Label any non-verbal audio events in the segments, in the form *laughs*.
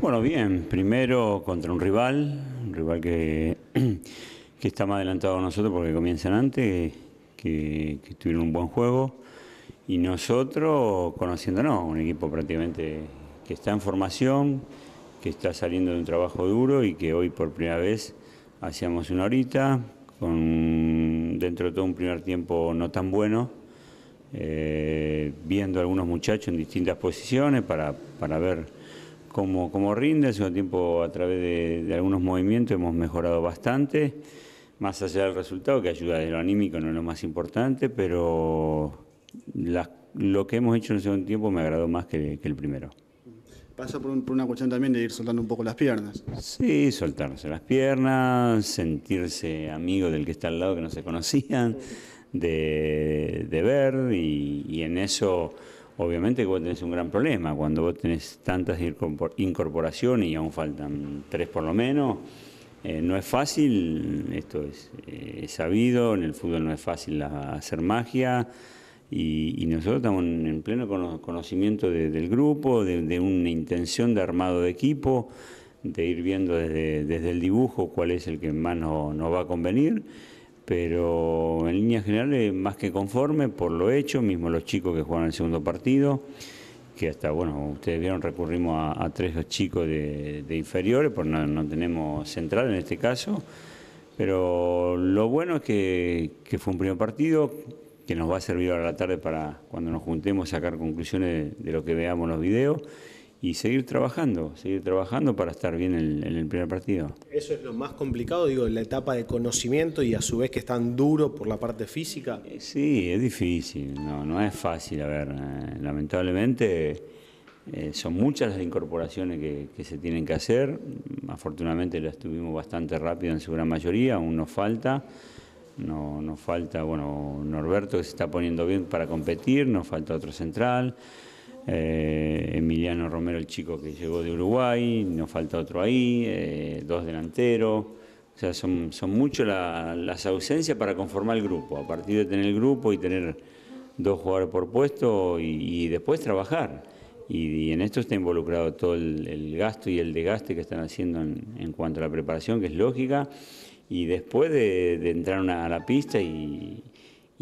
Bueno, bien, primero contra un rival, un rival que, *clears throat* que está más adelantado a nosotros porque comienzan antes, que, tuvieron un buen juego, y nosotros conociéndonos, un equipo prácticamente que está en formación, que está saliendo de un trabajo duro y que hoy por primera vez hacíamos una horita, con dentro de todo un primer tiempo no tan bueno, eh, viendo a algunos muchachos en distintas posiciones para, para ver como, rinde. El segundo tiempo, a través de, algunos movimientos, hemos mejorado bastante. Más allá del resultado, que ayuda de lo anímico, no es lo más importante, pero lo que hemos hecho en el segundo tiempo me agradó más que, el primero. Pasa por, una cuestión también de ir soltando un poco las piernas. Sí, soltarse las piernas, sentirse amigo del que está al lado que no se conocían, de, ver, y en eso obviamente que vos tenés un gran problema. Cuando vos tenés tantas incorporaciones y aún faltan tres por lo menos, eh, no es fácil, esto eh, es, sabido, en el fútbol no es fácil hacer magia. Y, nosotros estamos en pleno conocimiento del grupo, de, una intención de armado de equipo, de ir viendo desde, el dibujo cuál es el que más nos va a convenir pero en líneas generales más que conforme por lo hecho, mismo los chicos que jugaron el segundo partido, que hasta, bueno, ustedes vieron, recurrimos a, tres chicos de, inferiores, porque no, tenemos central en este caso, pero lo bueno es que, fue un primer partido que nos va a servir ahora la tarde para cuando nos juntemos sacar conclusiones de, lo que veamos en los videos y seguir trabajando, seguir trabajando para estar bien en, el primer partido. Eso es lo más complicado, digo, la etapa de conocimiento y a su vez que es tan duro por la parte física. Eh, sí, es difícil, no, no es fácil, a ver, eh, lamentablemente eh, son muchas las incorporaciones que, se tienen que hacer, afortunadamente las tuvimos bastante rápido en su gran mayoría, aún nos falta. No, nos falta, bueno, Norberto que se está poniendo bien para competir, nos falta otro central. Eh, Emiliano Romero, el chico que llegó de Uruguay, nos falta otro ahí, eh, dos delanteros. O sea, son, son mucho las ausencias para conformar el grupo. A partir de tener el grupo y tener dos jugadores por puesto y, después trabajar. Y, en esto está involucrado todo el, gasto y el desgaste que están haciendo en, cuanto a la preparación, que es lógica. Y después de, entrar a la pista y,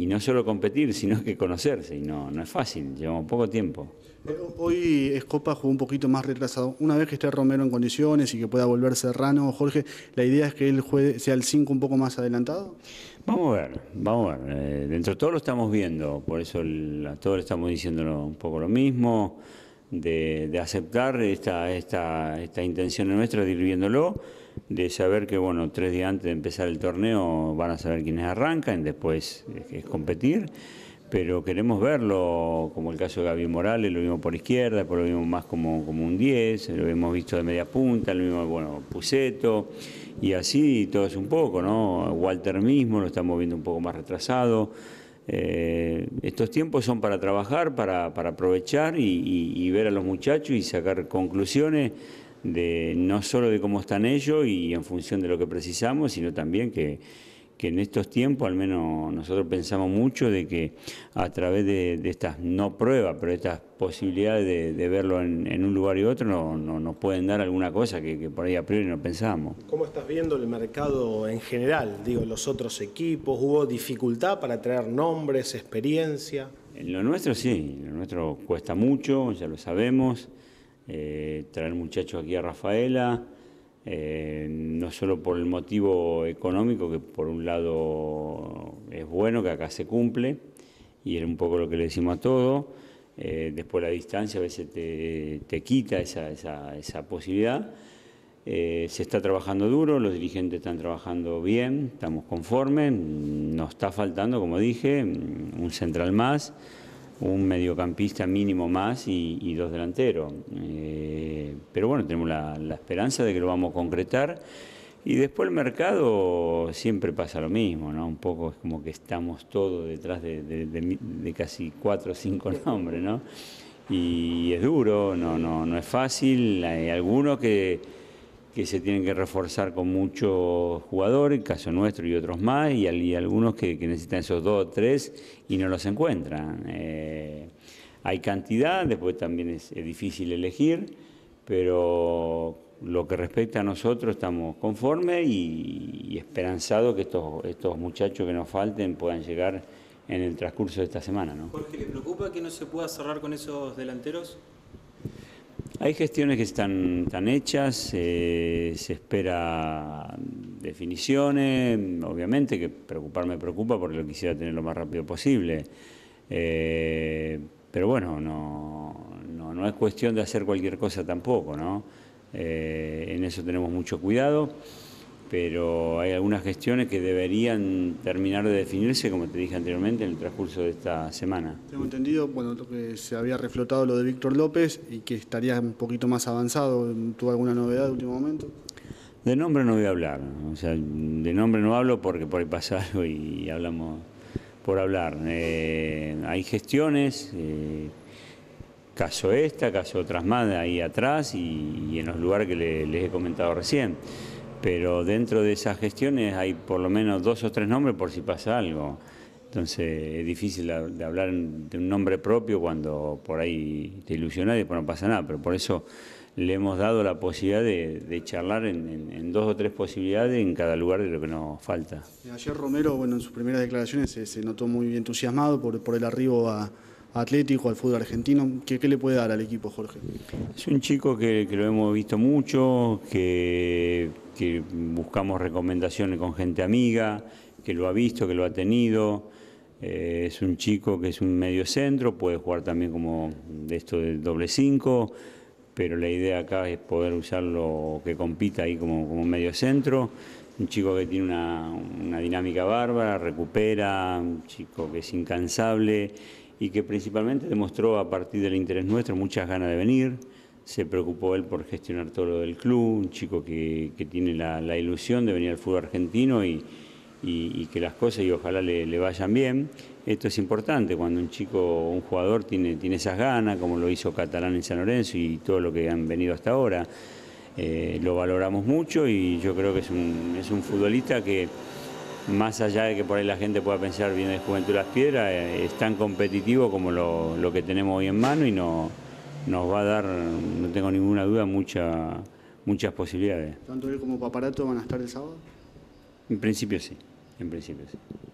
y no solo competir, sino que conocerse, y no, no es fácil, llevamos poco tiempo. Eh, hoy Escopa jugó un poquito más retrasado. Una vez que esté Romero en condiciones y que pueda volver Serrano, Jorge, ¿la idea es que él juegue, sea el 5 un poco más adelantado? Vamos a ver, vamos a ver. Eh, dentro de todo lo estamos viendo, por eso todos estamos diciendo un poco lo mismo, de, aceptar esta, esta, esta intención nuestra de ir de saber que, bueno, tres días antes de empezar el torneo van a saber quiénes arrancan, después es competir, pero queremos verlo, como el caso de Gaby Morales, lo vimos por izquierda, después lo vimos más como, como un 10, lo hemos visto de media punta, lo vimos, bueno, Puseto, y así todo es un poco, ¿no? Walter mismo lo estamos viendo un poco más retrasado. Eh, estos tiempos son para trabajar, para, para aprovechar y ver a los muchachos y sacar conclusiones no solo de cómo están ellos y en función de lo que precisamos, sino también que, en estos tiempos, al menos nosotros pensamos mucho de que a través de, estas, no pruebas, pero estas posibilidades de, verlo en, un lugar y otro, no, nos pueden dar alguna cosa que, por ahí a priori no pensamos. ¿Cómo estás viendo el mercado en general? Digo, los otros equipos, ¿hubo dificultad para traer nombres, experiencia? En lo nuestro sí, en lo nuestro cuesta mucho, ya lo sabemos. Eh, traer muchachos aquí a Rafaela, eh, no solo por el motivo económico, que por un lado es bueno que acá se cumple, y era un poco lo que le decimos a todos, eh, después la distancia a veces te, te quita esa posibilidad. se está trabajando duro, los dirigentes están trabajando bien, estamos conformes, nos está faltando, como dije, un central más un mediocampista mínimo más y, dos delanteros. Eh, pero bueno, tenemos la, esperanza de que lo vamos a concretar. Y después el mercado siempre pasa lo mismo, ¿no? Un poco es como que estamos todos detrás de, casi cuatro o cinco nombres, ¿no? Y es duro, no, no, no es fácil. Hay algunos que que se tienen que reforzar con muchos jugadores, caso nuestro y otros más, y, hay algunos que, necesitan esos dos o tres y no los encuentran. Eh, hay cantidad, después también es, difícil elegir, pero lo que respecta a nosotros estamos conformes y, esperanzado esperanzados que estos, estos muchachos que nos falten puedan llegar en el transcurso de esta semana. Jorge, ¿le preocupa que no se pueda cerrar con esos delanteros? Hay gestiones que están, hechas, eh, se espera definiciones, obviamente que preocuparme preocupa porque lo quisiera tener lo más rápido posible, eh, pero bueno, no, es cuestión de hacer cualquier cosa tampoco, ¿no? Eh, en eso tenemos mucho cuidado pero hay algunas gestiones que deberían terminar de definirse, como te dije anteriormente, en el transcurso de esta semana. Tengo entendido, bueno, que se había reflotado lo de Víctor López y que estaría un poquito más avanzado. ¿Tuvo alguna novedad de último momento? De nombre no voy a hablar, o sea, de nombre no hablo porque por ahí pasa *laughs* algo y hablamos por hablar. Eh, hay gestiones, eh, caso esta, caso otras más ahí atrás y, en los lugares que les he comentado recién pero dentro de esas gestiones hay por lo menos dos o tres nombres por si pasa algo. Entonces es difícil de hablar de un nombre propio cuando por ahí te ilusionas y después no pasa nada, pero por eso le hemos dado la posibilidad de, charlar en, dos o tres posibilidades en cada lugar de lo que nos falta. Ayer Romero, bueno, en sus primeras declaraciones se, eh, se notó muy entusiasmado por, por el arribo a, Atlético, al fútbol argentino? ¿Qué, le puede dar al equipo, Jorge? Es un chico que, lo hemos visto mucho, que, buscamos recomendaciones con gente amiga, que lo ha visto, que lo ha tenido. Eh, es un chico que es un medio centro, puede jugar también como de esto del doble cinco, pero la idea acá es poder usarlo, que compita ahí como, como medio centro un chico que tiene una, una, dinámica bárbara, recupera, un chico que es incansable, y que principalmente demostró a partir del interés nuestro muchas ganas de venir. Se preocupó él por gestionar todo lo del club, un chico que, tiene la, ilusión de venir al fútbol argentino y, que las cosas y ojalá le, vayan bien. Esto es importante cuando un chico, un jugador tiene, tiene esas ganas, como lo hizo Catalán en San Lorenzo y todo lo que han venido hasta ahora. Eh, lo valoramos mucho y yo creo que es es un futbolista que más allá de que por ahí la gente pueda pensar bien de Juventud Las Piedras, eh, es tan competitivo como lo, que tenemos hoy en mano y no, nos va a dar, no tengo ninguna duda, mucha, muchas posibilidades. ¿Tanto él como Paparato van a estar el sábado? En principio sí, en principio sí.